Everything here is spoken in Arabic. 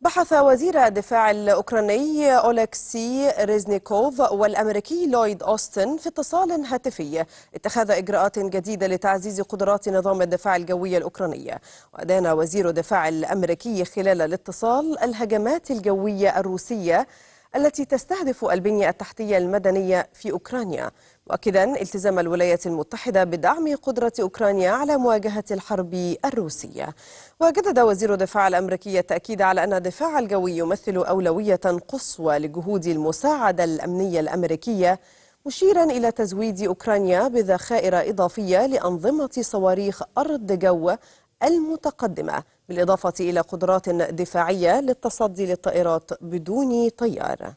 بحث وزير الدفاع الأوكراني أولكسي ريزنيكوف والأمريكي لويد أوستن في اتصال هاتفي اتخاذ إجراءات جديدة لتعزيز قدرات نظام الدفاع الجوي الأوكراني ودان وزير الدفاع الأمريكي خلال الاتصال الهجمات الجوية الروسية التي تستهدف البنية التحتية المدنية في أوكرانيا مؤكدا التزام الولايات المتحدة بدعم قدرة أوكرانيا على مواجهة الحرب الروسية وجدد وزير الدفاع الأمريكي التأكيد على أن الدفاع الجوي يمثل أولوية قصوى لجهود المساعدة الأمنية الأمريكية مشيرا إلى تزويد أوكرانيا بذخائر إضافية لأنظمة صواريخ أرض جو المتقدمة بالإضافة إلى قدرات دفاعية للتصدي للطائرات بدون طيار